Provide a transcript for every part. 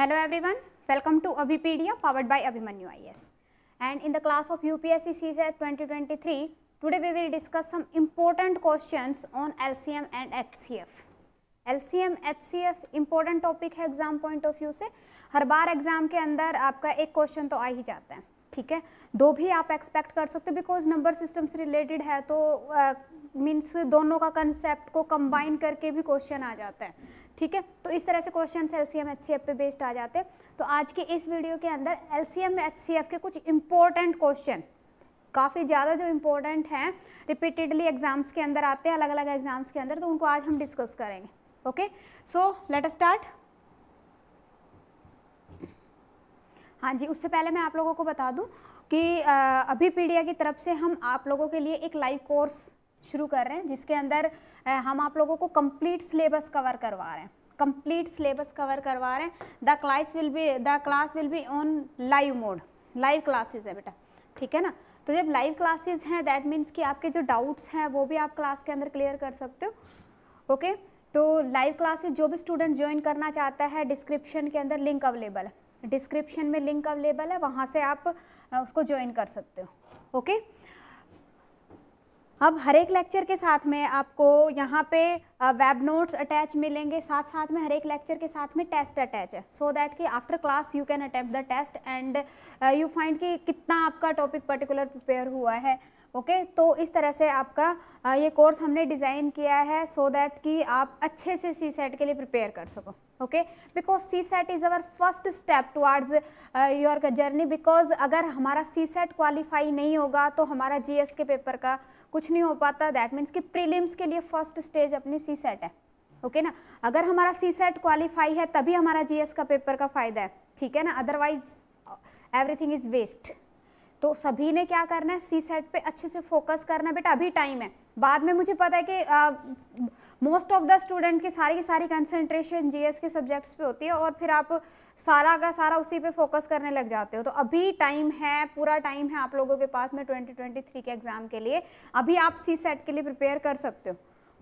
Hello everyone welcome to Abhipedia powered by Abhimanyu S and in the class of U P S UPSC CSE 2023 today we will discuss some important questions on LCM and HCF LCM HCF important topic है exam point of view से हर बार exam के अंदर आपका एक question तो आ ही जाता है ठीक है दो भी आप एक्सपेक्ट कर सकते हो बिकॉज नंबर सिस्टम से रिलेटेड है तो मीन्स uh, दोनों का कंसेप्ट को कम्बाइन करके भी क्वेश्चन आ जाता है ठीक है तो इस तरह से question L C M H C F पे बेस्ड आ जाते हैं तो आज के इस वीडियो के अंदर L C M H C F के कुछ इंपॉर्टेंट क्वेश्चन काफ़ी ज़्यादा जो इम्पोर्टेंट हैं रिपीटेडली एग्जाम्स के अंदर आते हैं अलग अलग एग्जाम्स के अंदर तो उनको आज हम डिस्कस करेंगे ओके सो लेट स्टार्ट हाँ जी उससे पहले मैं आप लोगों को बता दूं कि आ, अभी पीडिया की तरफ से हम आप लोगों के लिए एक लाइव कोर्स शुरू कर रहे हैं जिसके अंदर आ, हम आप लोगों को कंप्लीट सिलेबस कवर करवा रहे हैं कंप्लीट सिलेबस कवर करवा रहे हैं the class will be the class will be on live mode live classes है बेटा ठीक है ना तो जब लाइव क्लासेज हैं दैट मीन्स कि आपके जो डाउट्स हैं वो भी आप क्लास के अंदर क्लियर कर सकते हो ओके तो लाइव क्लासेज जो भी स्टूडेंट ज्वाइन करना चाहता है डिस्क्रिप्शन के अंदर लिंक अवेलेबल है डिस्क्रिप्शन में लिंक अवेलेबल है वहाँ से आप उसको ज्वाइन कर सकते हो ओके okay? अब हर एक लेक्चर के साथ में आपको यहाँ पे वेब नोट्स अटैच मिलेंगे साथ साथ में हर एक लेक्चर के साथ में टेस्ट अटैच है सो दैट कि after class you can attempt the test and you find कि कितना आपका टॉपिक पर्टिकुलर प्रिपेयर हुआ है ओके okay? तो इस तरह से आपका ये कोर्स हमने डिज़ाइन किया है सो so दैट कि आप अच्छे से सी सेट के लिए प्रिपेयर कर सको okay because CSAT is our first step towards your journey because अगर हमारा सी सेट क्वालिफाई नहीं होगा तो हमारा जीएस के पेपर का कुछ नहीं हो पाता दैट मीन्स कि प्रीलिम्स के लिए फर्स्ट स्टेज अपनी सी सेट है ओके okay ना अगर हमारा सी सेट क्वालिफाई है तभी हमारा जीएस का पेपर का फ़ायदा है ठीक है ना अदरवाइज एवरीथिंग इज़ वेस्ट तो सभी ने क्या करना है सी सेट पे अच्छे से फोकस करना है बेटा अभी टाइम है बाद में मुझे पता है कि मोस्ट ऑफ द स्टूडेंट की सारी की सारी कंसंट्रेशन जीएस के सब्जेक्ट्स पे होती है और फिर आप सारा का सारा उसी पे फोकस करने लग जाते हो तो अभी टाइम है पूरा टाइम है आप लोगों के पास में 2023 के एग्ज़ाम के लिए अभी आप सी सेट के लिए प्रिपेयर कर सकते हो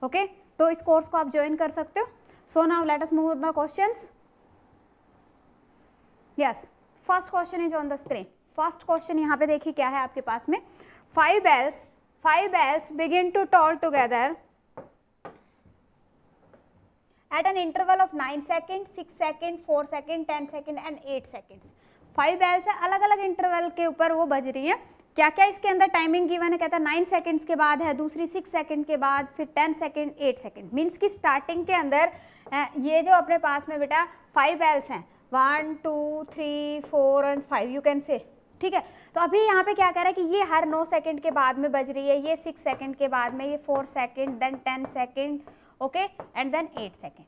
ओके okay? तो इस कोर्स को आप ज्वाइन कर सकते हो so now let us move the question yes first question is on the screen first question यहाँ पे देखिए क्या है आपके पास में five bells five bells begin to toll together at an interval of 9 seconds, 6 seconds, 4 seconds, 10 seconds and 8 seconds. Five bells है अलग अलग इंटरवल के ऊपर वो बज रही है क्या क्या इसके अंदर टाइमिंग गिवन है कहता है नाइन सेकेंड्स के बाद है दूसरी सिक्स सेकेंड के बाद फिर ten second eight second means की स्टार्टिंग के अंदर ये जो अपने पास में बेटा फाइव बेल्स हैं one two three four and five you can say ठीक है तो अभी यहाँ पे क्या कह रहा है कि ये हर नौ सेकंड के बाद में बज रही है ये सिक्स सेकंड के बाद में ये four second then ten second okay and then eight second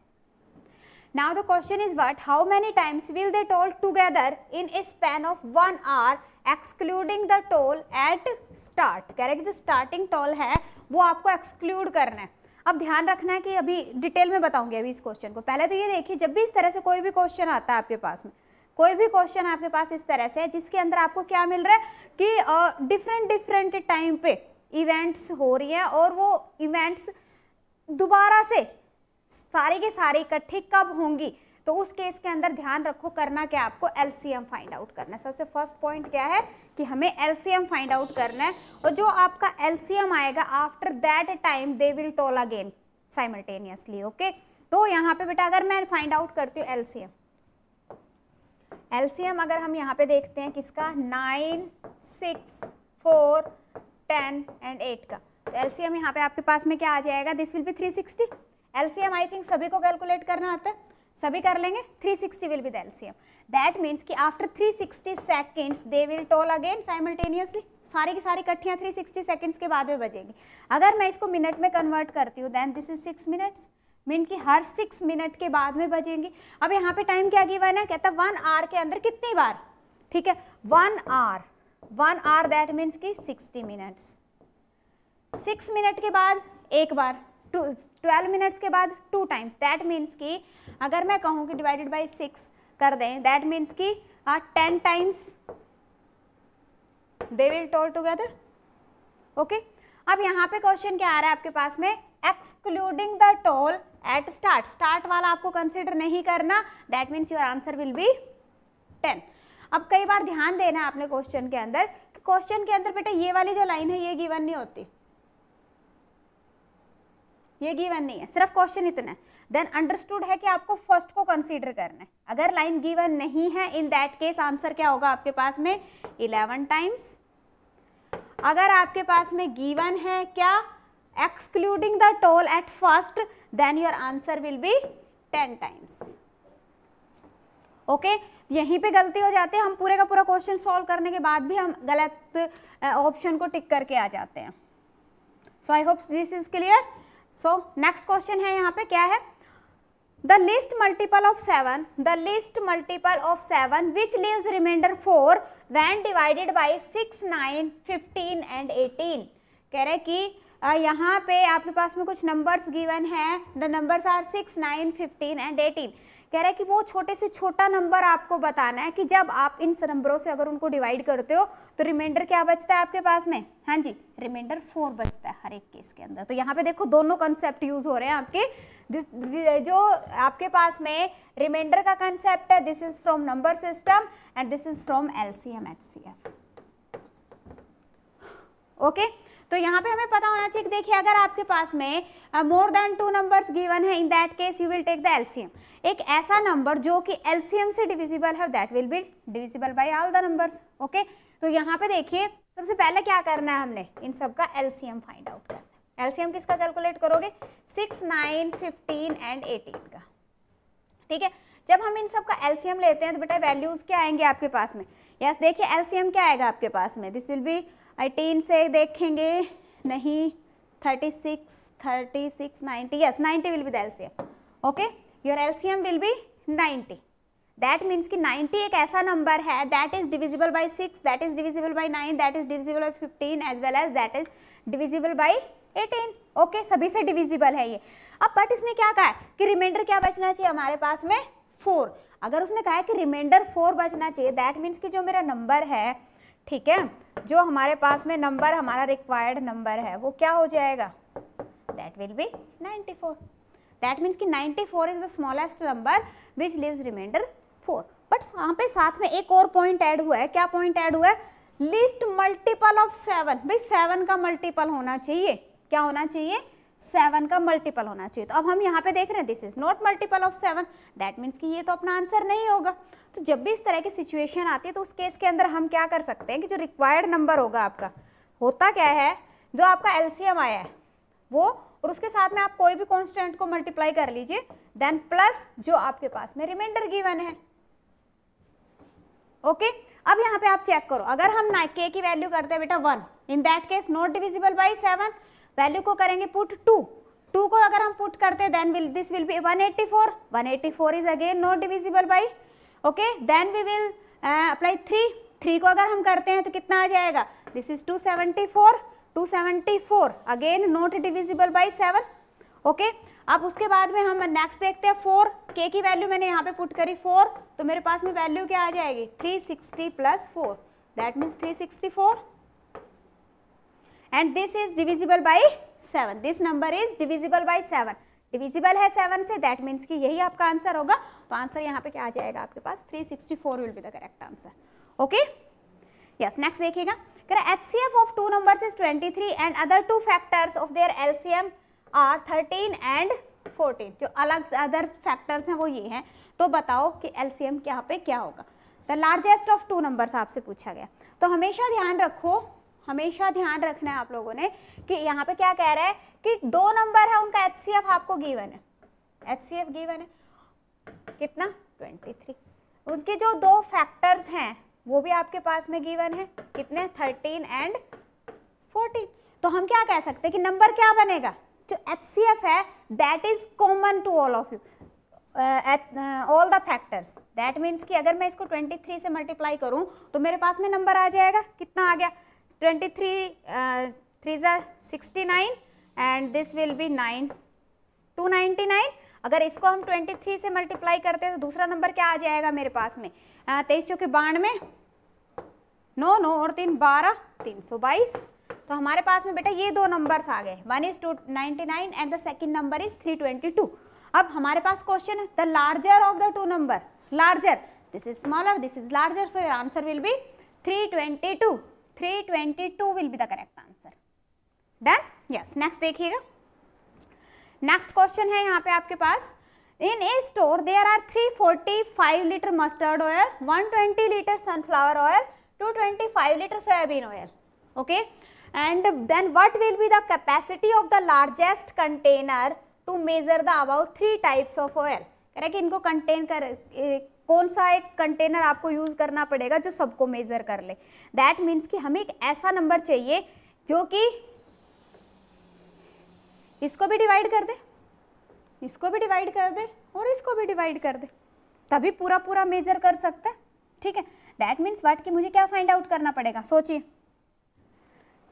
now the question is what how many times will they toll together in a span of one hour excluding the toll at start कह रहे कि जो starting toll है वो आपको exclude करना है अब ध्यान रखना है कि अभी डिटेल में बताऊंगी अभी इस क्वेश्चन को पहले तो ये देखिए जब भी इस तरह से कोई भी क्वेश्चन आता है आपके पास में कोई भी क्वेश्चन आपके पास इस तरह से है जिसके अंदर आपको क्या मिल रहा है कि डिफरेंट डिफरेंट टाइम पे इवेंट्स हो रही हैं और वो इवेंट्स दोबारा से सारे के सारे इकट्ठे कब होंगी तो उस केस के अंदर ध्यान रखो करना क्या आपको एलसीएम फाइंड आउट करना है सबसे फर्स्ट पॉइंट क्या है कि हमें एलसीएम फाइंड आउट करना है और जो आपका एलसीएम आएगा after that time they will toll again simultaneously okay तो यहाँ पे बेटा अगर मैं फाइंड आउट करती हूँ एलसीएम एलसीएम अगर हम यहाँ पे देखते हैं किसका nine six four ten and eight का तो एलसीएम यहाँ पे आपके पास में क्या आ जाएगा this will be three sixty LCM I think सभी को कैलकुलेट करना आता है सभी कर लेंगे three sixty will be the LCM that means कि after three sixty seconds they will toll again simultaneously सारी की सारी कट्ठियाँ सिक्सटी सेकेंड्स के बाद में बजेगी अगर मैं इसको मिनट में कन्वर्ट करती हूँ then this is six minutes mean की हर सिक्स मिनट के बाद में बजेंगी अब यहाँ पे टाइम क्या गिवन है कहता है वन आवर के अंदर कितनी बार ठीक है one hour one hour that means की सिक्सटी मिनट्स सिक्स मिनट के बाद एक बार टू ट्वेल्व मिनट्स के बाद टू टाइम्स दैट मीन्स की अगर मैं कहूँ कि डिवाइडेड बाई सिक्स कर दें दैट मीन्स की ten times they will toll together okay अब यहाँ पे क्वेश्चन क्या आ रहा है आपके पास में excluding the toll at start start वाला आपको कंसिडर नहीं करना that means your answer will be ten अब कई बार ध्यान देना आपने क्वेश्चन के अंदर क्वेश्चन के अंदर बेटा ये वाली जो लाइन है ये गिवन नहीं होती ये गिवन नहीं है सिर्फ क्वेश्चन इतना है देन अंडरस्टूड है कि आपको फर्स्ट को कंसीडर करना है अगर लाइन गिवन नहीं है इन दैट केस आंसर क्या होगा आपके पास में इलेवन टाइम्स अगर आपके पास में गिवन है क्या excluding the toll at first then your answer will be 10 times okay okay? यहीं पे गलती हो जाती है हम पूरे का पूरा क्वेश्चन सॉल्व करने के बाद भी हम गलत ऑप्शन को टिक करके आ जाते हैं so I hope this is clear so next question है यहाँ पे क्या है the least multiple of seven the least multiple of seven which leaves remainder four when divided by six nine fifteen and eighteen कह रहे कि यहाँ पे आपके पास में कुछ नंबर्स गिवन है the numbers are six nine fifteen and eighteen कह रहा है कि वो छोटे से छोटा नंबर आपको बताना है कि जब आप इन नंबरों से अगर उनको डिवाइड करते हो तो रिमाइंडर क्या बचता है आपके पास में हाँ जी रिमाइंडर फोर बचता है हर एक केस के अंदर तो यहाँ पे देखो दोनों कंसेप्ट यूज हो रहे हैं आपके जो आपके पास में रिमाइंडर का कंसेप्ट है this is from number system and this is from L C M H C F okay तो यहाँ पे हमें पता होना चाहिए कि देखिए अगर आपके पास में more than two numbers given है in that case you will take the LCM एक ऐसा नंबर जो कि एलसीएम से डिविजिबल है that will be divisible by all the numbers okay तो यहाँ पे देखिए सबसे पहले क्या करना है हमने इन सब का एलसीएम फाइंड आउट करना है एलसीएम किसका कैलकुलेट करोगे six nine fifteen and eighteen का ठीक है जब हम इन सब का एलसीएम लेते हैं तो बेटा वैल्यूज़ क्या आएंगे आपके पास में यस देखिए एलसीएम क्या आएगा आपके पास में दिस विल बी एटीन से देखेंगे नहीं thirty six thirty six ninety yes ninety will be the LCM okay your LCM will be ninety that means कि नाइन्टी एक ऐसा नंबर है that is divisible by six that is divisible by nine that is divisible by fifteen as well as that is divisible by eighteen okay सभी से divisible है ये अब but इसने क्या कहा कि रिमाइंडर क्या बचना चाहिए हमारे पास में फोर अगर उसने कहा है कि रिमाइंडर फोर बचना चाहिए दैट मीन्स कि जो मेरा नंबर है ठीक है जो हमारे पास में नंबर हमारा रिक्वायर्ड नंबर है वो क्या हो जाएगा that will be 94 that means कि 94 is the smallest number which leaves remainder four but यहाँ पे साथ में एक और पॉइंट ऐड हुआ है क्या पॉइंट ऐड हुआ है लिस्ट मल्टीपल ऑफ सेवन भाई सेवन का मल्टीपल होना चाहिए क्या होना चाहिए सेवन का मल्टीपल होना चाहिए तो अब हम यहाँ पे देख रहे हैं this is not multiple of seven that means कि ये तो अपना आंसर नहीं होगा तो जब भी इस तरह की सिचुएशन आती है तो उस केस के अंदर हम क्या कर सकते हैं कि जो रिक्वायर्ड नंबर होगा आपका होता क्या है जो आपका एलसीएम आया है वो और उसके साथ में आप कोई भी कॉन्स्टेंट को मल्टीप्लाई कर लीजिए देन प्लस जो आपके पास में रिमाइंडर गिवन है ओके okay? अब यहाँ पे आप चेक करो अगर हम ना के की वैल्यू करते हैं बेटा one in that case not divisible by seven value को करेंगे पुट टू टू को अगर हम पुट करते हैं then will this will be 184 184 is again not divisible by okay then we will apply three three को अगर हम करते हैं तो कितना आ जाएगा this is two seventy four two seventy four again not divisible by seven okay अब उसके बाद में हम नेक्स्ट देखते हैं फोर के की वैल्यू मैंने यहाँ पे पुट करी फोर तो मेरे पास में वैल्यू क्या आ जाएगी three sixty plus four that means three sixty four and this is divisible by seven this number is divisible by seven divisible है सेवन से दैट मीन्स कि यही आपका आंसर होगा तो आंसर यहाँ पे क्या आ जाएगा आपके पास 364 will be the correct answer okay yes next देखिएगा कह रहा है H C F of two number is 23 and other two factors of their LCM are 13 and 14 जो अलग अदर फैक्टर्स हैं वो ये हैं तो बताओ कि एल एलसीएम यहाँ पे क्या होगा the largest of two numbers आपसे पूछा गया तो हमेशा ध्यान रखो हमेशा ध्यान रखना है आप लोगों ने कि यहाँ पे क्या कह रहा है कि दो नंबर है उनका एच आपको गिवन है एच गिवन है कितना 23 उनके जो दो फैक्टर्स हैं वो भी आपके पास में गिवन है कितने 13 एंड 14 तो हम क्या कह सकते हैं कि नंबर क्या बनेगा जो एच है that is common to all of you all the factors that means कि अगर मैं इसको 23 से मल्टीप्लाई करूं तो मेरे पास में नंबर आ जाएगा कितना आ गया 23 थ्री थ्री ज़ा sixty nine and this will be nine two ninety nine अगर इसको हम 23 से मल्टीप्लाई करते हैं तो दूसरा नंबर क्या आ जाएगा मेरे पास में तेईस चौके बानवे नौ नौ और तीन बारह तीन सौ बाईस तो हमारे पास में बेटा ये दो नंबर्स आ गए one is two ninety nine and the second number is three twenty two अब हमारे पास क्वेश्चन है the larger of the two number larger this is smaller this is larger so your answer will be three twenty two three twenty two will be the correct answer done yes next देखिएगा next question है यहाँ पे आपके पास in a store there are 345 litre mustard oil 120 litre sunflower oil 225 litre soyabean oil okay and then will be be of the largest container to measure the about three types of oil of oil कि इनको contain कर कौन सा एक container आपको use करना पड़ेगा जो सबको मेज़र कर ले दैट मीन्स कि हमें एक ऐसा नंबर चाहिए जो कि इसको भी डिवाइड कर दे इसको भी डिवाइड कर दे और इसको भी डिवाइड कर दे तभी पूरा पूरा मेजर कर सकता है ठीक है दैट मीन्स वाट कि मुझे क्या फाइंड आउट करना पड़ेगा सोचिए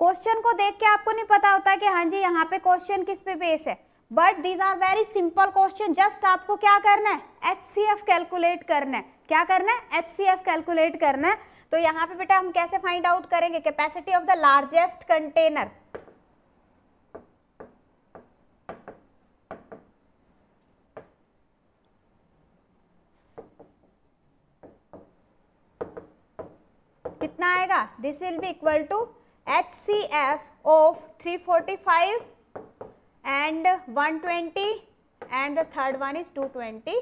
क्वेश्चन को देख के आपको नहीं पता होता कि हाँ जी यहाँ पे क्वेश्चन किस पे बेस है but these are very simple question just आपको क्या करना है एच सी एफ कैलकुलेट करना है क्या करना है एच सी एफ कैलकुलेट करना है तो यहाँ पे बेटा हम कैसे फाइंड आउट करेंगे capacity of the largest container कितना आएगा this will be equal to H C F of three forty five and one twenty and the third one is two twenty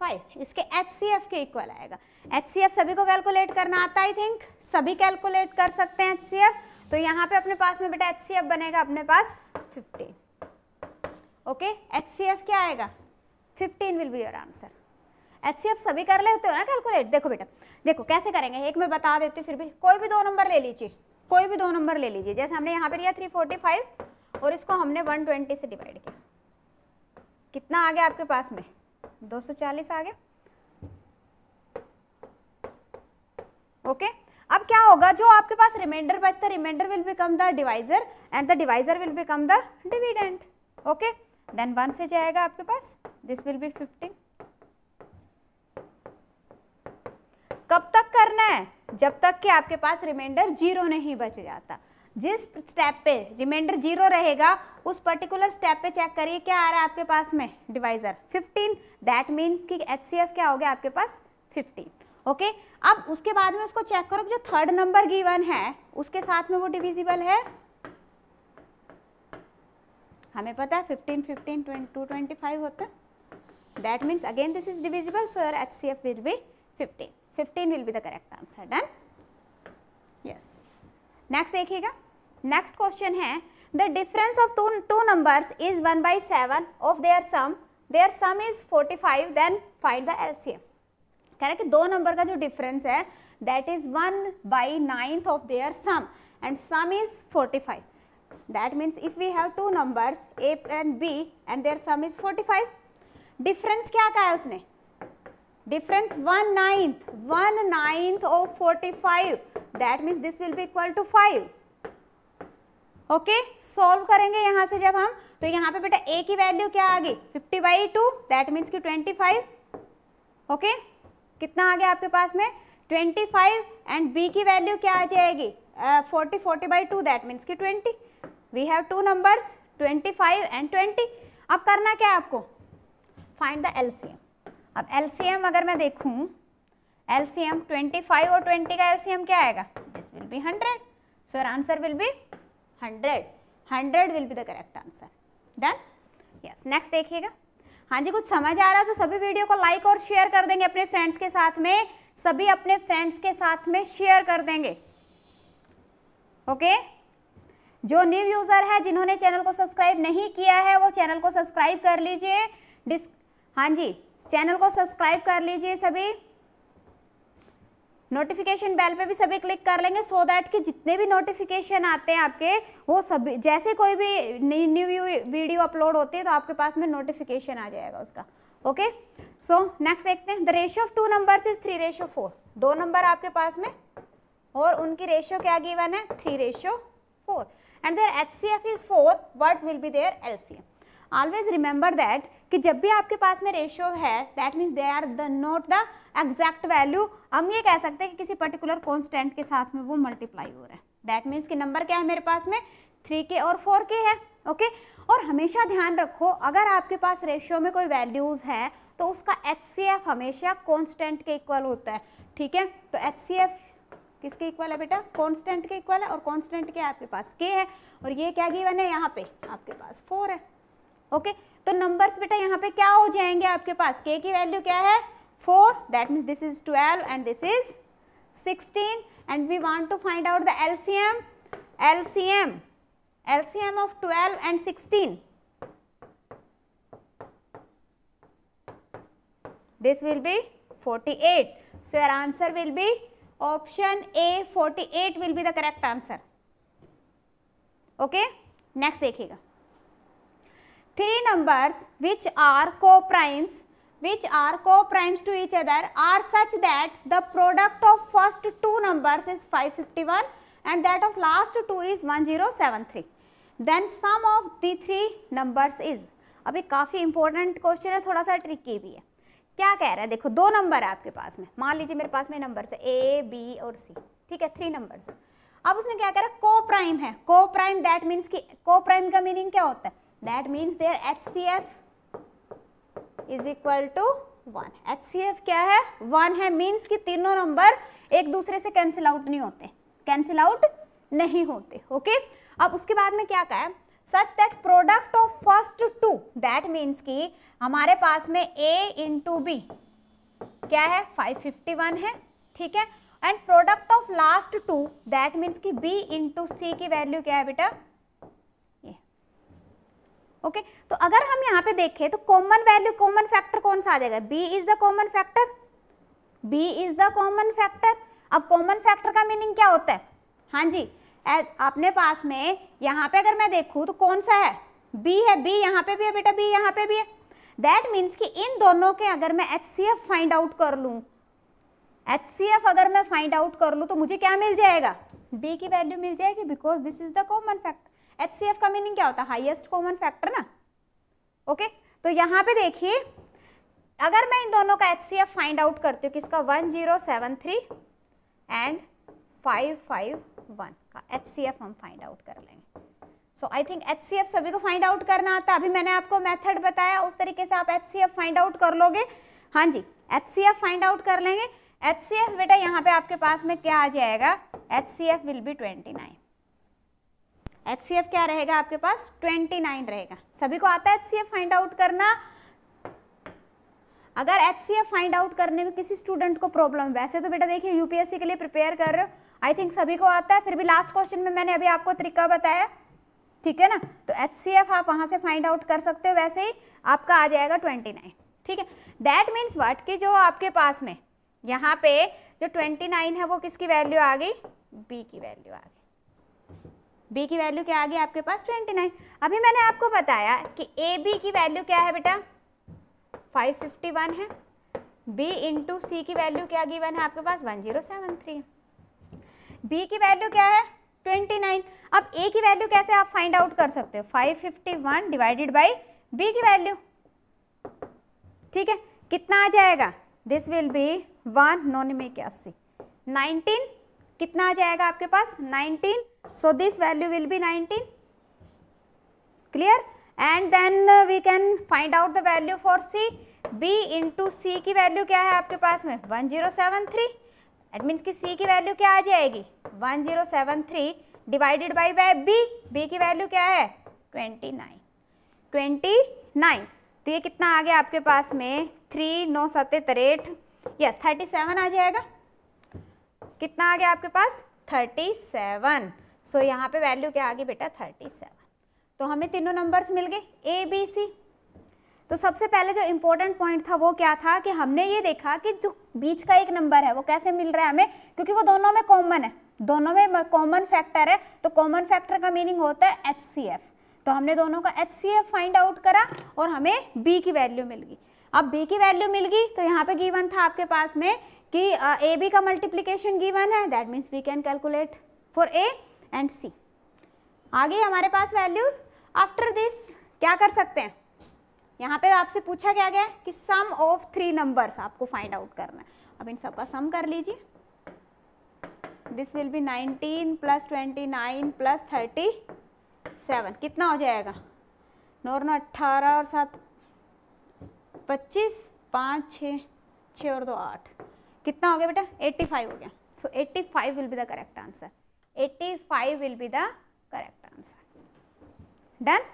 five इसके एच सी एफ के equal आएगा H C F सभी को calculate करना आता आई think सभी calculate कर सकते हैं एच सी एफ तो यहाँ पे अपने पास में बेटा एच सी एफ बनेगा अपने पास fifteen okay H C F क्या आएगा fifteen will be your answer H C F सभी कर लेते हो ना कैलकुलेट देखो बेटा देखो कैसे करेंगे एक मैं बता देती हूँ फिर भी कोई भी दो नंबर ले लीजिए कोई भी दो नंबर ले लीजिए जैसे हमने यहाँ पे लिया 345 और इसको हमने 120 से डिवाइड किया कितना आ गया आपके पास में 240 आ गया ओके अब क्या होगा जो आपके पास रिमाइंडर बचता remainder will become the divisor and the divisor will become the dividend okay then one से जाएगा आपके पास दिस विल बी फिफ्टीन है जब तक कि आपके पास रिमाइंडर जीरो नहीं बच जाता जिस स्टेप पे रिमाइंडर जीरो रहेगा उस पर्टिकुलर स्टेप पे चेक करिए क्या आ रहा है आपके पास में डिवाइजर 15 दैट मीन्स कि एच क्या हो गया आपके पास 15 ओके okay? अब उसके बाद में उसको चेक करो जो थर्ड नंबर गिवन है उसके साथ में वो डिविजिबल है हमें पता है 15, 15, 22, 25 होता है that means again this is divisible so your H C F will be fifteen 15 will be the correct answer done yes next देखिएगा next question है the difference of two two numbers is 1 by 7 of their sum their sum is 45 then find the LCM कह रहा है कि दो number का जो difference है that is 1 by ninth of their sum and sum is 45 that means if we have two numbers a and b and their sum is 45 difference क्या कहा है उसने difference 1 ninth 1 ninth of 45 that means this will be equal to 5 okay solve करेंगे यहाँ से जब हम तो यहाँ पे बेटा ए की वैल्यू क्या आ गई 50 बाई टू दैट मीन्स कि 25 ओके कितना आ गया आपके पास में फाइव एंड बी की वैल्यू क्या आ जाएगी forty forty by two that means कि twenty we have two numbers five and twenty अब करना क्या है आपको फाइंड द एलसीएम अब एल अगर मैं देखूं एल 25 और 20 का एल क्या आएगा this will be 100 so your answer will be 100 100 will be the correct answer done yes next देखिएगा हाँ जी कुछ समझ आ रहा है तो सभी वीडियो को लाइक और शेयर कर देंगे अपने फ्रेंड्स के साथ में सभी अपने फ्रेंड्स के साथ में शेयर कर देंगे ओके जो न्यू यूज़र है जिन्होंने चैनल को सब्सक्राइब नहीं किया है वो चैनल को सब्सक्राइब कर लीजिए डिस्क हाँ जी चैनल को सब्सक्राइब कर लीजिए सभी नोटिफिकेशन बेल पे भी सभी क्लिक कर लेंगे सो so दैट कि जितने भी नोटिफिकेशन आते हैं आपके वो सभी जैसे कोई भी न्यू वीडियो अपलोड होती है तो आपके पास में नोटिफिकेशन आ जाएगा उसका ओके सो नेक्स्ट देखते हैं the ratio of two number is three ratio four दो नंबर आपके पास में और उनकी रेशियो क्या गिवन है three ratio four and their H C F is four what will be their L C M always remember that कि जब भी आपके पास में रेशियो है that means they are the not the exact value हम ये कह सकते हैं कि किसी पर्टिकुलर कॉन्स्टेंट के साथ में वो मल्टीप्लाई हो रहा है दैट मीन्स कि नंबर क्या है मेरे पास में थ्री के और फोर के है ओके okay? और हमेशा ध्यान रखो अगर आपके पास रेशियो में कोई वैल्यूज़ है तो उसका एच हमेशा कॉन्स्टेंट के इक्वल होता है ठीक है तो एच किसके इक्वल है बेटा कॉन्स्टेंट के इक्वल है और कॉन्स्टेंट के आपके पास के है और ये क्या गिवन है यहाँ पे आपके पास फोर है ओके तो नंबर्स बेटा यहाँ पे क्या हो जाएंगे आपके पास के की वैल्यू क्या है four that mean this is twelve and this is sixteen and we want to find out the L C M L C M L C M of twelve and sixteen this will be forty eight so your answer will be option A forty eight will be the correct answer okay next देखिएगा three numbers which are co-primes which are co-primes to each other are such that the product of first two numbers is 551 and that of last two is 1073 then sum of the three numbers is अभी काफ़ी important question है थोड़ा सा tricky भी है क्या कह रहा है देखो दो नंबर है आपके पास में मान लीजिए मेरे पास में नंबर है ए बी और सी ठीक है थ्री नंबर्स अब उसने क्या कह रहा है को प्राइम है को प्राइम दैट मीन्स कि को प्राइम का मीनिंग क्या होता है that means their HCF is equal to one H C F क्या है वन है मीन्स कि तीनों नंबर एक दूसरे से कैंसिल आउट नहीं होते कैंसिल आउट नहीं होते ओके okay? अब उसके बाद में क्या कहा है such that product of first two that means कि हमारे पास में ए इंटू बी क्या है 551 है ठीक है and product of last two that means कि बी इंटू सी की वैल्यू क्या है बेटा ओके okay? तो अगर हम यहाँ पे देखें तो कॉमन वैल्यू कॉमन फैक्टर कौन सा आ जाएगा B is the common factor B is the common factor अब कॉमन फैक्टर का मीनिंग क्या होता है हाँ जी अपने पास में यहाँ पे अगर मैं देखूँ तो कौन सा है बी है बी यहाँ पे भी है बेटा बी यहाँ पे भी है दैट मीन्स कि इन दोनों के अगर मैं H C F find out कर लूँ एच सी एफ अगर मैं फाइंड आउट कर लूँ तो मुझे क्या मिल जाएगा बी की वैल्यू मिल जाएगी because this is the common factor H का मीनिंग क्या होता है हाइएस्ट कॉमन फैक्टर ना ओके तो यहाँ पे देखिए अगर मैं इन दोनों का H C F find out करती हूँ किसका one zero seven three and five five one का एच सी एफ हम फाइंड आउट कर लेंगे so I think H C F सभी को फाइंड आउट करना आता अभी मैंने आपको मेथड बताया उस तरीके से आप H C F find out कर लोगे हाँ जी H C F find out कर लेंगे एच सी एफ बेटा यहाँ पे आपके पास में क्या आ जाएगा H C F will be twenty nine H क्या रहेगा आपके पास 29 रहेगा सभी को आता है एच फाइंड आउट करना अगर एच फाइंड आउट करने में किसी स्टूडेंट को प्रॉब्लम वैसे तो बेटा देखिए यूपीएससी के लिए प्रिपेयर कर रहे हो आई थिंक सभी को आता है फिर भी लास्ट क्वेश्चन में मैंने अभी आपको तरीका बताया ठीक है ना तो एच आप वहाँ से फाइंड आउट कर सकते हो वैसे ही आपका आ जाएगा ट्वेंटी नाइन ठीक है दैट मीन्स वट कि जो आपके पास में यहाँ पे जो ट्वेंटी नाइन है वो किसकी वैल्यू आ गई बी की वैल्यू आ गई बी की वैल्यू क्या आ गई आपके पास ट्वेंटी नाइन अभी मैंने आपको बताया कि ए बी की वैल्यू क्या है बेटा फाइव फिफ्टी वन है बी इंटू सी की वैल्यू क्या गिवन है आपके पास one zero seven three B की वैल्यू क्या है ट्वेंटी नाइन अब ए की वैल्यू कैसे आप फाइंड आउट कर सकते हो five fifty one divided by B की वैल्यू ठीक है कितना आ जाएगा दिस विल बी वन नौ निमे इक्यासी नाइनटीन कितना आ जाएगा आपके पास nineteen So, this value will be 19 clear and then uh, we can find out the value for C. B into C की वैल्यू क्या है आपके पास में 1073 zero seven three eight means की C की वैल्यू क्या आ जाएगी 1073 zero seven three divided by by B B की वैल्यू क्या है 29 29 तो ये कितना आ गया आपके पास में थ्री नौ सत्य तरेठ यस थर्टी सेवन आ जाएगा कितना आ गया आपके पास थर्टी सेवन सो so, यहाँ पे वैल्यू क्या आ गई बेटा थर्टी सेवन तो हमें तीनों नंबर्स मिल गए ए बी सी तो सबसे पहले जो इम्पोर्टेंट पॉइंट था वो क्या था कि हमने ये देखा कि जो बीच का एक नंबर है वो कैसे मिल रहा है हमें क्योंकि वो दोनों में कॉमन है दोनों में कॉमन फैक्टर है तो कॉमन फैक्टर का मीनिंग होता है एच सी एफ तो हमने दोनों का H C F find out करा और हमें बी की वैल्यू मिल गई अब बी की वैल्यू मिल गई तो यहाँ पे गिवन था आपके पास में कि ए बी का मल्टीप्लीकेशन गिवन है that means we can calculate for A and C आ गई हमारे पास वैल्यूज आफ्टर दिस क्या कर सकते हैं यहाँ पे आपसे पूछा क्या गया कि सम ऑफ थ्री नंबर्स आपको फाइंड आउट करना है अब इन सबका सम कर लीजिए this will be 19 plus 29 plus 37 कितना हो जाएगा नौ नौ अट्ठारह और सात पच्चीस पाँच छः छः और दो आठ कितना हो गया बेटा 85 हो गया so so, 85 will be the correct answer 85 will be the correct answer done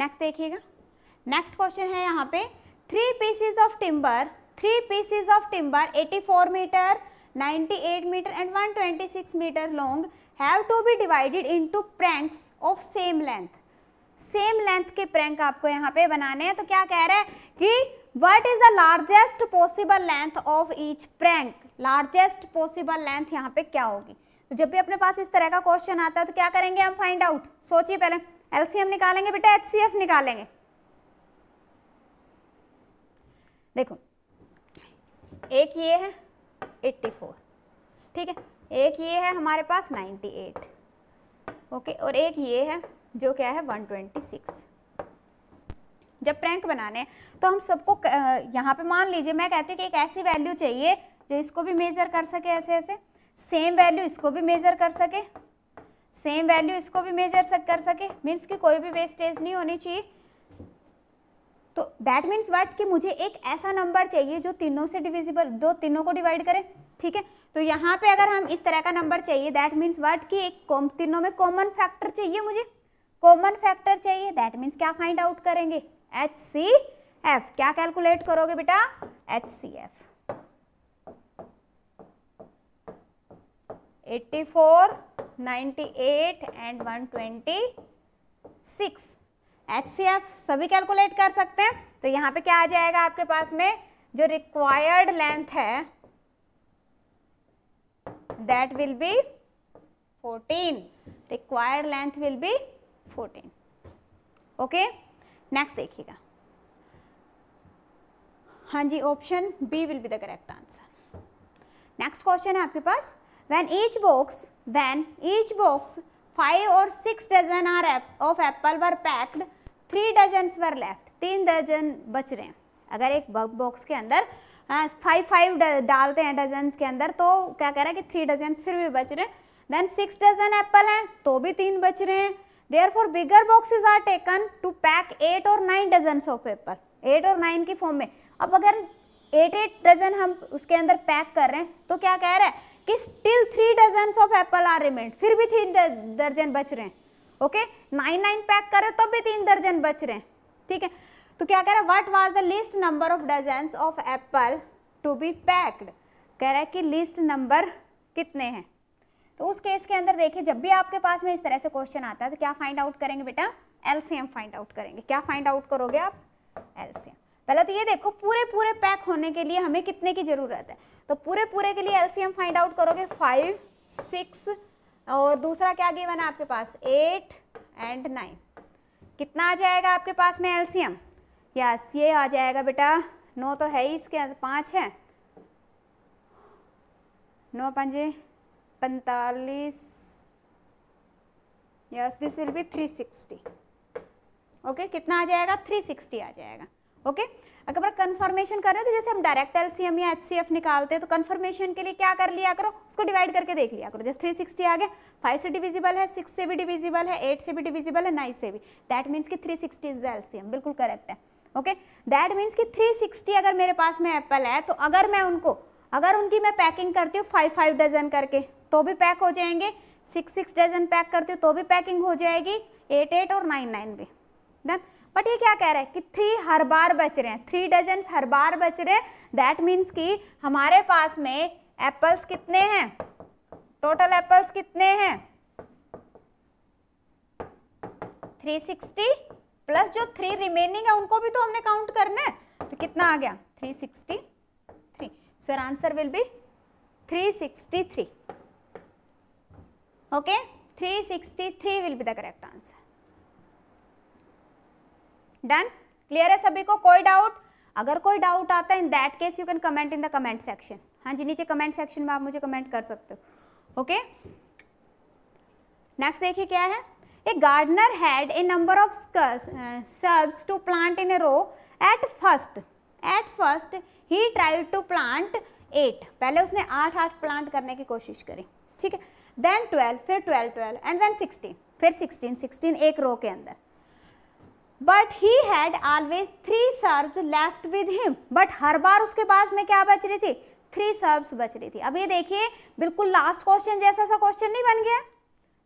next देखिएगा नेक्स्ट क्वेश्चन है यहाँ पे three pieces of timber three pieces of timber 84 metre 98 metre and 126 metre long have to be divided into planks of same length same length के plank आपको यहाँ पे बनाने हैं तो क्या कह रहा है कि what is the largest possible length of each plank largest possible length यहाँ पे क्या होगी तो जब भी अपने पास इस तरह का क्वेश्चन आता है तो क्या करेंगे हम फाइंड आउट सोचिए पहले एलसीएम निकालेंगे बेटा एचसीएफ निकालेंगे देखो एक ये है 84 ठीक है एक ये है हमारे पास 98 ओके और एक ये है जो क्या है 126 जब प्रैंक बनाने तो हम सबको यहाँ पे मान लीजिए मैं कहती हूँ कि एक ऐसी वैल्यू चाहिए जो इसको भी मेज़र कर सके ऐसे ऐसे सेम वैल्यू इसको भी मेज़र कर सके सेम वैल्यू इसको भी मेजर सक कर सके मीन्स कि कोई भी वेस्टेज नहीं होनी चाहिए तो दैट मीन्स वट कि मुझे एक ऐसा नंबर चाहिए जो तीनों से डिविजिबल दो तीनों को डिवाइड करे ठीक है तो यहाँ पे अगर हम इस तरह का नंबर चाहिए दैट मीन्स वट कि एक तीनों में कॉमन फैक्टर चाहिए मुझे कॉमन फैक्टर चाहिए दैट मीन्स क्या फाइंड आउट करेंगे एच सी एफ क्या कैलकुलेट करोगे बेटा H C F 84, 98 and 126 HCF सभी कैलकुलेट कर सकते हैं तो यहाँ पे क्या आ जाएगा आपके पास में जो रिक्वायर्ड लेंथ है that will be 14 required length will be 14 okay next देखिएगा हाँ जी option B will be the correct answer next question है आपके पास when each box when each box 5 or 6 dozen are of apple were packed 3 dozens were left 3 dozen बच रहे हैं अगर एक बॉक्स के अंदर फाइव फाइव डालते हैं डजन के अंदर तो क्या कह रहा है कि थ्री डजन फिर भी बच रहे हैं देन सिक्स डजन एप्पल हैं तो भी तीन बच रहे हैं there four bigger boxes are taken to pack eight और nine dozen of apple eight और नाइन की फॉर्म में अब अगर एट एट डजन हम उसके अंदर पैक कर रहे हैं तो क्या कह रहा है कि still three dozen of apple are remained फिर भी तीन दर्जन बच रहे हैं ओके नाइन नाइन पैक करें तो भी तीन दर्जन बच रहे हैं ठीक है तो क्या कह रहा है what was the least number of dozen of apple to be packed कह रहा है कि लिस्ट नंबर कितने हैं तो उस केस के अंदर देखिए जब भी आपके पास में इस तरह से क्वेश्चन आता है तो क्या फाइंड आउट करेंगे बेटा एलसीएम फाइंड आउट करेंगे क्या फाइंड आउट करोगे आप एलसीएम पहले तो ये देखो पूरे पूरे पैक होने के लिए हमें कितने की ज़रूरत है तो पूरे पूरे के लिए एलसीएम फाइंड आउट करोगे फाइव सिक्स और दूसरा क्या गिवन है आपके पास एट एंड नाइन कितना आ जाएगा आपके पास में एलसीएम यस ये आ जाएगा बेटा नौ तो है ही इसके अंदर पाँच है नौ पंजे पैंतालीस yes this will be three sixty okay कितना आ जाएगा थ्री सिक्सटी आ जाएगा ओके okay? अगर आप कन्फर्मेशन कर रहे हो तो जैसे हम डायरेक्ट एलसीएम या एचसीएफ निकालते हैं तो कन्फर्मेशन के लिए क्या कर लिया करो उसको डिवाइड करके देख लिया करो जैसे 360 आ गया फाइव से डिविजिबल है सिक्स से भी डिविजिबल है एट से भी डिविजिबल है नाइन से भी that means three sixty is the M बिल्कुल करेक्ट है okay that means three sixty अगर मेरे पास में एप्पल है तो अगर मैं उनको अगर उनकी मैं पैकिंग करती हूँ फाइव फाइव डजन करके तो भी पैक हो जाएंगे सिक्स सिक्स डजन पैक करती हूँ तो भी पैकिंग हो जाएगी एट एट और नाइन नाइन भी देन बट ये क्या कह रहा है कि थ्री हर बार बच रहे हैं थ्री डजन हर बार बच रहे हैं दैट मीन्स कि हमारे पास में एप्पल्स कितने हैं टोटल एप्पल्स कितने हैं 360 प्लस जो थ्री रिमेनिंग है उनको भी तो हमने काउंट करना है तो कितना आ गया 363 so answer will be 363 okay okay? 363 will be the correct answer done clear है सभी को कोई डाउट अगर कोई डाउट आता है in that case you can comment in the comment section हाँ जी नीचे कमेंट सेक्शन में आप मुझे कमेंट कर सकते हो ओके नेक्स्ट देखिए क्या है a gardener had a number of shrubs to plant in a row at first at first he tried to plant eight पहले उसने आठ आठ प्लांट करने की कोशिश करी ठीक है देन ट्वेल्व फिर twelve twelve and then sixteen फिर सिक्सटीन सिक्सटीन एक रो के अंदर but he had always three shrubs left with him but हर बार उसके पास में क्या बच रही थी थ्री सर्व्स बच रही थी अब ये देखिए बिल्कुल लास्ट क्वेश्चन जैसा सा क्वेश्चन नहीं बन गया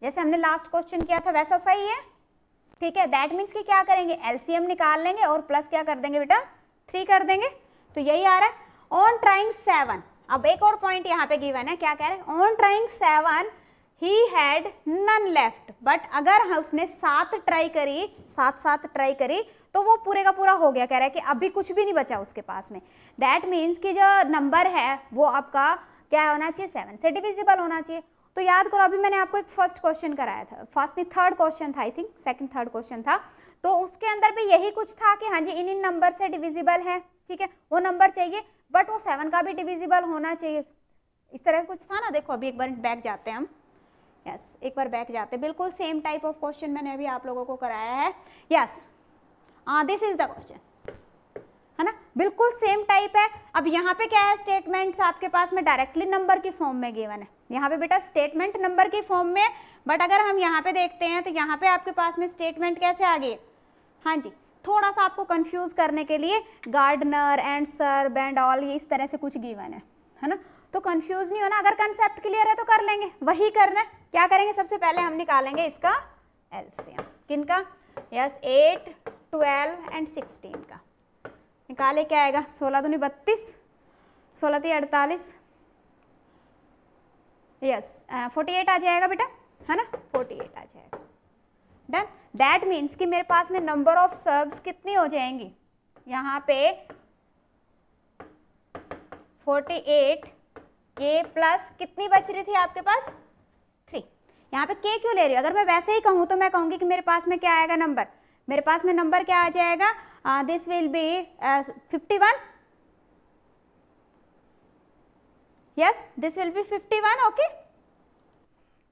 जैसे हमने लास्ट क्वेश्चन किया था वैसा सही है ठीक है दैट मीन्स कि क्या करेंगे एलसीएम निकाल लेंगे और प्लस क्या कर देंगे बेटा थ्री कर देंगे तो यही आ रहा है ऑन ट्राइंग सेवन अब एक और पॉइंट यहाँ पे गिवन है क्या कह रहे हैं on trying seven he had none left but अगर हाँ उसने सात ट्राई करी सात सात ट्राई करी तो वो पूरे का पूरा हो गया कह रहा है कि अभी कुछ भी नहीं बचा उसके पास में दैट मीन्स कि जो नंबर है वो आपका क्या होना चाहिए सेवन से डिविजिबल होना चाहिए तो याद करो अभी मैंने आपको एक फर्स्ट क्वेश्चन कराया था फर्स्ट नहीं थर्ड क्वेश्चन था I think second third question था तो उसके अंदर भी यही कुछ था कि हाँ जी इन इन नंबर से डिविजिबल है ठीक है वो नंबर चाहिए बट वो सेवन का भी डिविजिबल होना चाहिए इस तरह कुछ था ना देखो अभी एक बार बैक जाते हैं हम यस yes, एक बार बैक जाते बिल्कुल सेम टाइप ऑफ क्वेश्चन मैंने अभी आप लोगों को कराया है yes this is the question है ना बिल्कुल सेम टाइप है अब यहाँ पे क्या है स्टेटमेंट्स आपके पास में डायरेक्टली नंबर की फॉर्म में गिवन है यहाँ पे बेटा स्टेटमेंट नंबर की फॉर्म में बट अगर हम यहाँ पे देखते हैं तो यहाँ पे आपके पास में स्टेटमेंट कैसे आ गई हाँ जी थोड़ा सा आपको कंफ्यूज करने के लिए गार्डनर एंड सर बैंड ऑल ये इस तरह से कुछ गिवन है है ना तो कंफ्यूज नहीं होना अगर कंसेप्ट क्लियर है तो कर लेंगे वही करना है क्या करेंगे सबसे पहले हम निकालेंगे इसका एल्सियम किन का yes eight twelve and sixteen का निकाले क्या आएगा सोलह दूनी बत्तीस सोलह ती अड़तालीस यस फोर्टी एट आ जाएगा बेटा है ना फोर्टी एट आ जाएगा डन डैट मीन्स कि मेरे पास में नंबर ऑफ सर्ब्स कितनी हो जाएंगी यहाँ पे फोर्टी एट ए प्लस कितनी बच रही थी आपके पास यहाँ पे के क्यों ले रही हूँ अगर मैं वैसे ही कहूँ तो मैं कहूँगी कि मेरे पास में क्या आएगा नंबर मेरे पास में नंबर क्या आ जाएगा this will be fifty one yes this will be fifty one okay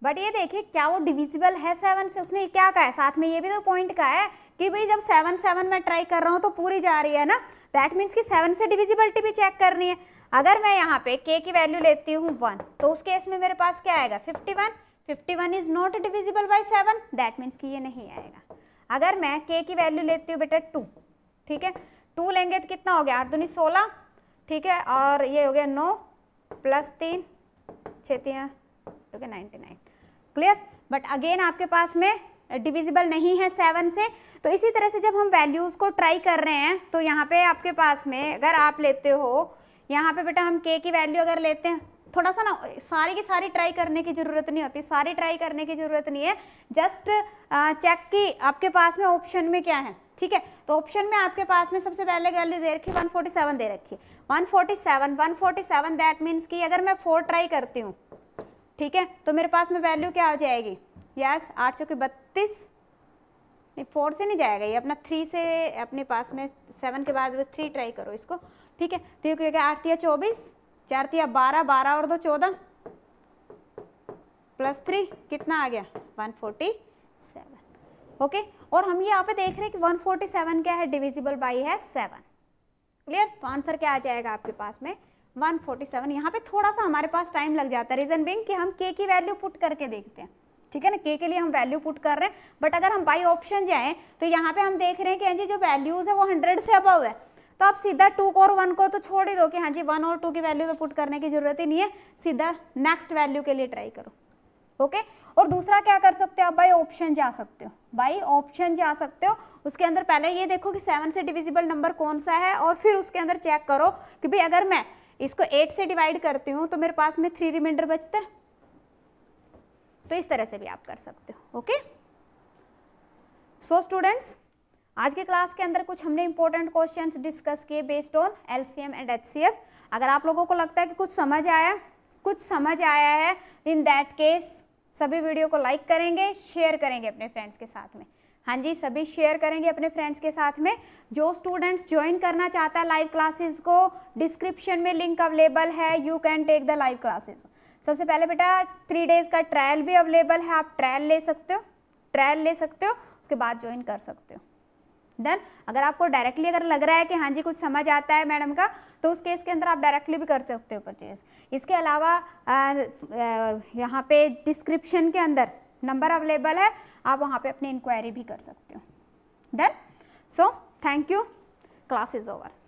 but ये देखिए क्या वो डिविजिबल है सेवन से उसने क्या कहा है साथ में ये भी तो पॉइंट कहा है कि भाई जब सेवन सेवन में ट्राई कर रहा हूँ तो पूरी जा रही है ना दैट मीन्स कि सेवन से डिविजिबिलिटी भी चेक करनी है अगर मैं यहाँ पे के की वैल्यू लेती हूँ वन तो उस केस में मेरे पास क्या आएगा fifty one fifty one is not divisible by seven that means कि ये नहीं आएगा अगर मैं के की वैल्यू लेती हूँ बेटा टू ठीक है टू लेंगे तो कितना हो गया आठ दूनी सोलह ठीक है और ये हो गया नौ प्लस तीन छतियाँ हो गया ninety nine clear but again आपके पास में डिविजिबल नहीं है सेवन से तो इसी तरह से जब हम वैल्यूज़ को ट्राई कर रहे हैं तो यहाँ पे आपके पास में अगर आप लेते हो यहाँ पे बेटा हम के की वैल्यू अगर लेते हैं थोड़ा सा ना सारे के सारे ट्राई करने की ज़रूरत नहीं होती सारे ट्राई करने की ज़रूरत नहीं है जस्ट चेक की आपके पास में ऑप्शन में क्या है ठीक है तो ऑप्शन में आपके पास में सबसे पहले वैल्यू दे रखी वन फोर्टी सेवन दे रखी फोर्टी सेवन दैट मीन्स कि अगर मैं फोर ट्राई करती हूँ ठीक है तो मेरे पास में वैल्यू क्या हो जाएगी यस आठ सौ की बत्तीस नहीं फोर से नहीं जाएगा ये अपना थ्री से अपने पास में सेवन के बाद थ्री ट्राई करो इसको ठीक है तो ये क्योंकि आठ या चौबीस चार तिया बारह बारह और दो चौदह प्लस थ्री कितना आ गया वन फोर्टी सेवन ओके और हम यहाँ पे देख रहे हैं कि वन फोर्टी सेवन क्या है डिविजिबल बाई है सेवन क्लियर तो आंसर क्या आ जाएगा आपके पास में सेवन यहाँ पे थोड़ा सा हमारे पास टाइम लग जाता है रीजन बिंग कि हम के की वैल्यू पुट करके देखते हैं ठीक है ना के के लिए हम वैल्यू पुट कर रहे हैं बट अगर हम बाई ऑप्शन जाए तो यहाँ पे हम देख रहे हैं कि हाँ जी जो वैल्यूज़ है वो हंड्रेड से अबव है तो आप सीधा टू को और वन को तो छोड़ ही दो कि हाँ जी वन और टू की वैल्यू तो पुट करने की जरूरत ही नहीं है सीधा नेक्स्ट वैल्यू के लिए ट्राई करो ओके और दूसरा क्या कर सकते हो आप बाई ऑप्शन जा सकते हो बाई ऑप्शन जा सकते हो उसके अंदर पहले ये देखो कि सेवन से डिविजिबल नंबर कौन सा है और फिर उसके अंदर चेक करो कि भाई अगर मैं इसको एट से डिवाइड करती हूँ तो मेरे पास में थ्री रिमाइंडर बचता है तो इस तरह से भी आप कर सकते हो ओके सो स्टूडेंट्स आज के क्लास के अंदर कुछ हमने इंपॉर्टेंट क्वेश्चंस डिस्कस किए based on LCM and HCF अगर आप लोगों को लगता है कि कुछ समझ आया कुछ समझ आया है इन दैट केस सभी वीडियो को लाइक करेंगे शेयर करेंगे अपने फ्रेंड्स के साथ में हाँ जी सभी शेयर करेंगे अपने फ्रेंड्स के साथ में जो स्टूडेंट्स ज्वाइन करना चाहता है लाइव क्लासेस को डिस्क्रिप्शन में लिंक अवेलेबल है you can take the live classes सबसे पहले बेटा थ्री डेज़ का ट्रायल भी अवेलेबल है आप ट्रायल ले सकते हो ट्रायल ले सकते हो उसके बाद ज्वाइन कर सकते हो देन अगर आपको डायरेक्टली अगर लग रहा है कि हाँ जी कुछ समझ आता है मैडम का तो उस केस के अंदर आप डायरेक्टली भी कर सकते हो परचेज इसके अलावा यहाँ पे डिस्क्रिप्शन के अंदर नंबर अवेलेबल है आप वहाँ पे अपनी इंक्वायरी भी कर सकते हो then so thank you class is over